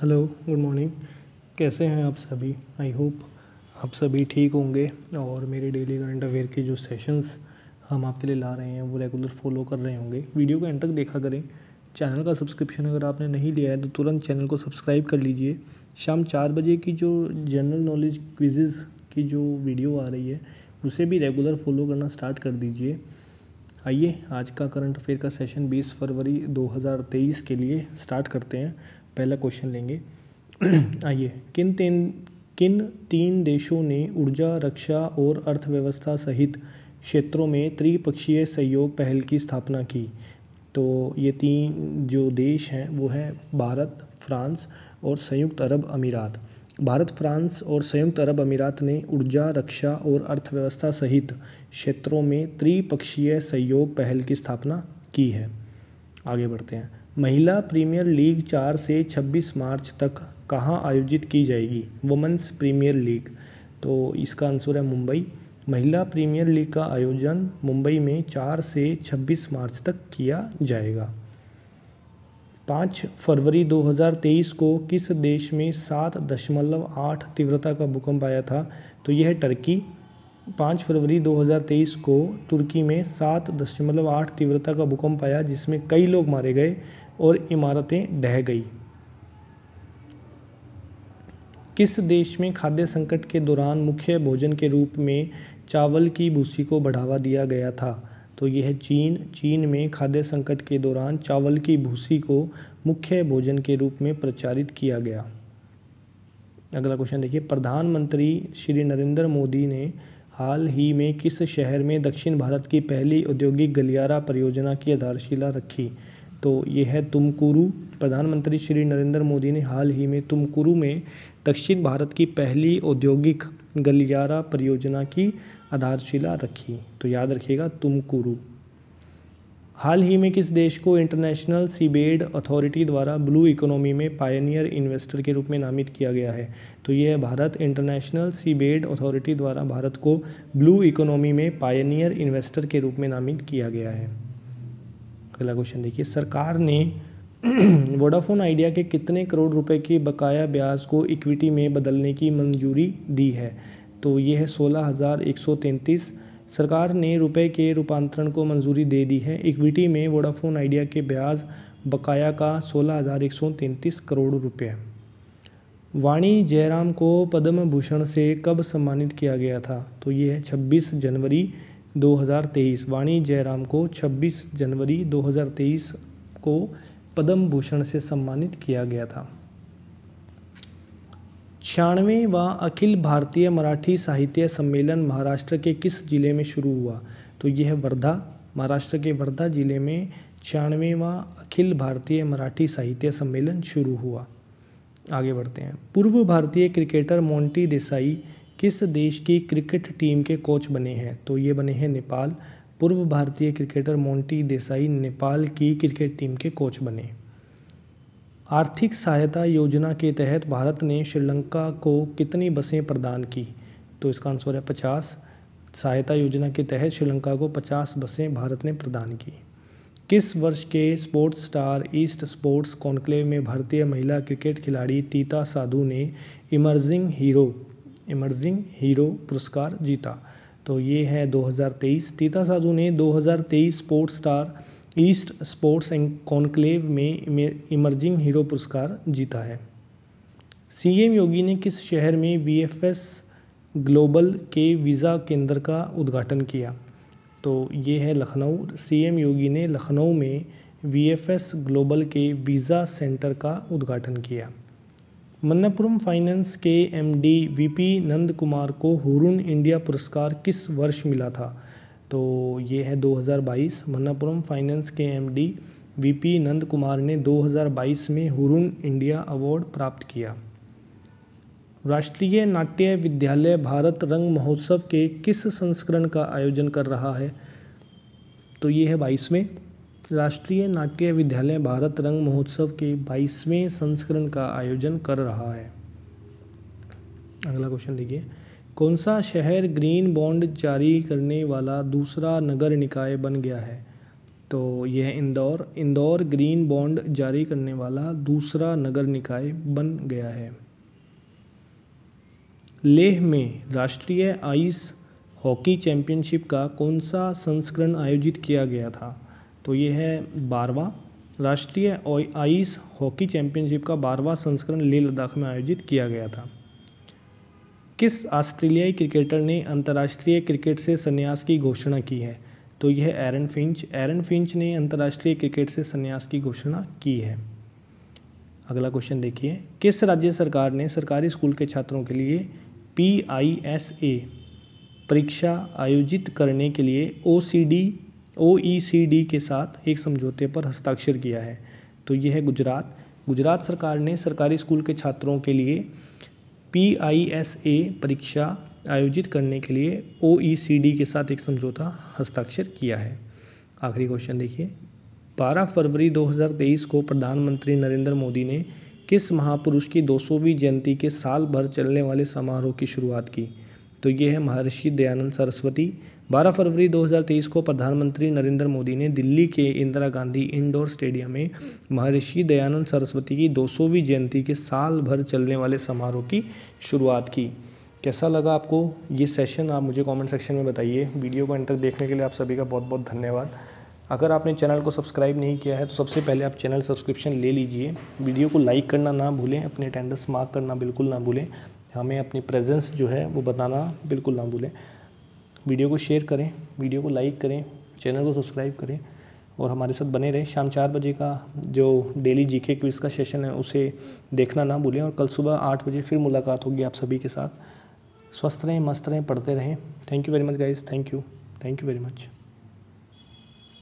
hello good morning कैसे हैं आप सभी आई होप आप सभी ठीक होंगे और मेरे डेली करंट अफेयर के जो सेशंस हम आपके लिए ला रहे हैं वो रेगुलर फॉलो कर रहे होंगे वीडियो को एंड तक देखा करें चैनल का सब्सक्रिप्शन अगर आपने नहीं लिया है तो तुरंत चैनल को सब्सक्राइब कर लीजिए शाम चार बजे की जो जनरल नॉलेज क्विजेज़ की जो वीडियो आ रही है उसे भी रेगुलर फॉलो करना स्टार्ट कर दीजिए आइए आज का करंट अफेयर का सेशन 20 फरवरी 2023 के लिए स्टार्ट करते हैं पहला क्वेश्चन लेंगे आइए किन तीन किन तीन देशों ने ऊर्जा रक्षा और अर्थव्यवस्था सहित क्षेत्रों में त्रिपक्षीय सहयोग पहल की स्थापना की तो ये तीन जो देश हैं वो हैं भारत फ्रांस और संयुक्त अरब अमीरात भारत फ्रांस और संयुक्त अरब अमीरात ने ऊर्जा रक्षा और अर्थव्यवस्था सहित क्षेत्रों में त्रिपक्षीय सहयोग पहल की स्थापना की है आगे बढ़ते हैं महिला प्रीमियर लीग चार से छब्बीस मार्च तक कहाँ आयोजित की जाएगी वुमेंस प्रीमियर लीग तो इसका आंसर है मुंबई महिला प्रीमियर लीग का आयोजन मुंबई में चार से छब्बीस मार्च तक किया जाएगा पाँच फरवरी 2023 को किस देश में सात दशमलव आठ तीव्रता का भूकंप आया था तो यह टर्की पाँच फरवरी 2023 को तुर्की में सात दशमलव आठ तीव्रता का भूकंप आया जिसमें कई लोग मारे गए और इमारतें ढह गई किस देश में खाद्य संकट के दौरान मुख्य भोजन के रूप में चावल की भूसी को बढ़ावा दिया गया था तो यह चीन चीन में खाद्य संकट के दौरान चावल की भूसी को मुख्य भोजन के रूप में प्रचारित किया गया अगला क्वेश्चन देखिए प्रधानमंत्री श्री नरेंद्र मोदी ने हाल ही में किस शहर में दक्षिण भारत की पहली औद्योगिक गलियारा परियोजना की आधारशिला रखी तो ये है तुमकुरु प्रधानमंत्री श्री नरेंद्र मोदी ने हाल ही में तुमकुरु में दक्षिण भारत की पहली औद्योगिक गलियारा परियोजना की आधारशिला रखी तो याद रखिएगा तुमकुरु हाल ही में किस देश को इंटरनेशनल सीबेड अथॉरिटी द्वारा ब्लू इकोनॉमी में पायनियर इन्वेस्टर के रूप में नामित किया गया है तो यह भारत इंटरनेशनल सीबेड अथॉरिटी द्वारा भारत को ब्लू इकोनॉमी में पायनियर इन्वेस्टर के रूप में नामित किया गया है अगला क्वेश्चन देखिए सरकार ने वोडाफोन आइडिया के कितने करोड़ रुपए के बकाया ब्याज को इक्विटी में बदलने की मंजूरी दी है तो ये है सोलह हज़ार एक सौ तैंतीस सरकार ने रुपए के रूपांतरण को मंजूरी दे दी है इक्विटी में वोडाफोन आइडिया के ब्याज बकाया का सोलह हज़ार एक सौ तैंतीस करोड़ रुपये वाणी जयराम को पद्म भूषण से कब सम्मानित किया गया था तो ये है छब्बीस जनवरी 2023 वाणी जयराम को 26 जनवरी 2023 को पद्म भूषण से सम्मानित किया गया था छियानवे व अखिल भारतीय मराठी साहित्य सम्मेलन महाराष्ट्र के किस जिले में शुरू हुआ तो यह वर्धा महाराष्ट्र के वर्धा जिले में छियानवे व अखिल भारतीय मराठी साहित्य सम्मेलन शुरू हुआ आगे बढ़ते हैं पूर्व भारतीय क्रिकेटर मोंटी देसाई किस देश की क्रिकेट टीम के कोच बने हैं तो ये बने हैं नेपाल पूर्व भारतीय क्रिकेटर मोंटी देसाई नेपाल की क्रिकेट टीम के कोच बने आर्थिक सहायता योजना के तहत भारत ने श्रीलंका को कितनी बसें प्रदान की तो इसका आंसर है पचास सहायता योजना के तहत श्रीलंका को पचास बसें भारत ने प्रदान की किस वर्ष के Sports Star East Sports Conclave में भारतीय महिला क्रिकेट खिलाड़ी तीता साधु ने इमर्जिंग हीरो इमर्जिंग हीरो पुरस्कार जीता तो ये है 2023 तीता साधु ने 2023 Sports Star East Sports and Conclave में इमर्जिंग हीरो पुरस्कार जीता है सीएम योगी ने किस शहर में बीएफएस ग्लोबल के वीज़ा केंद्र का उद्घाटन किया तो ये है लखनऊ सीएम योगी ने लखनऊ में वीएफएस ग्लोबल के वीज़ा सेंटर का उद्घाटन किया मन्नापुरम फाइनेंस के एमडी वीपी नंद कुमार को हुरून इंडिया पुरस्कार किस वर्ष मिला था तो ये है 2022 मन्नापुरम फाइनेंस के एमडी वीपी नंद कुमार ने 2022 में हुरून इंडिया अवार्ड प्राप्त किया राष्ट्रीय नाट्य विद्यालय भारत रंग महोत्सव के किस संस्करण का आयोजन कर रहा है तो ये है बाईसवें राष्ट्रीय नाट्य विद्यालय भारत रंग महोत्सव के बाईसवें संस्करण का आयोजन कर रहा है अगला क्वेश्चन देखिए कौन सा शहर ग्रीन बॉन्ड जारी करने वाला दूसरा नगर निकाय बन गया है तो यह इंदौर इंदौर ग्रीन बॉन्ड जारी करने वाला दूसरा नगर निकाय बन गया है लेह में राष्ट्रीय आइस हॉकी चैंपियनशिप का कौन सा संस्करण आयोजित किया गया था तो ये है बारवा राष्ट्रीय आइस हॉकी चैंपियनशिप का बारवा संस्करण लेह लद्दाख में आयोजित किया गया था किस ऑस्ट्रेलियाई क्रिकेटर ने अंतर्राष्ट्रीय क्रिकेट से संन्यास की घोषणा की है तो यह एरन फिंच एरन फिंच ने अंतर्राष्ट्रीय क्रिकेट से संन्यास की घोषणा की है अगला क्वेश्चन देखिए किस राज्य सरकार ने सरकारी स्कूल के छात्रों के लिए पी आई एस ए परीक्षा आयोजित करने के लिए ओ सी डी ओ e के साथ एक समझौते पर हस्ताक्षर किया है तो यह है गुजरात गुजरात सरकार ने सरकारी स्कूल के छात्रों के लिए पी परीक्षा आयोजित करने के लिए ओ e के साथ एक समझौता हस्ताक्षर किया है आखिरी क्वेश्चन देखिए 12 फरवरी 2023 को प्रधानमंत्री नरेंद्र मोदी ने किस महापुरुष की 200वीं जयंती के साल भर चलने वाले समारोह की शुरुआत की तो ये है महर्षि दयानंद सरस्वती बारह फरवरी 2023 को प्रधानमंत्री नरेंद्र मोदी ने दिल्ली के इंदिरा गांधी इंडोर स्टेडियम में महर्षि दयानंद सरस्वती की 200वीं जयंती के साल भर चलने वाले समारोह की शुरुआत की कैसा लगा आपको ये सेशन आप मुझे कमेंट सेक्शन में बताइए वीडियो को अंत तक देखने के लिए आप सभी का बहुत बहुत धन्यवाद अगर आपने चैनल को सब्सक्राइब नहीं किया है तो सबसे पहले आप चैनल सब्सक्रिप्शन ले लीजिए वीडियो को लाइक करना ना भूलें अपने अटेंडेंस मार्क करना बिल्कुल ना भूलें हमें अपनी प्रेजेंस जो है वो बताना बिल्कुल ना भूलें वीडियो को शेयर करें वीडियो को लाइक करें चैनल को सब्सक्राइब करें और हमारे साथ बने रहें शाम चार बजे का जो डेली जीके क्विज़ का सेशन है उसे देखना ना भूलें और कल सुबह आठ बजे फिर मुलाकात होगी आप सभी के साथ स्वस्थ रहें मस्त रहें पढ़ते रहें thank you very much guys thank you thank you very much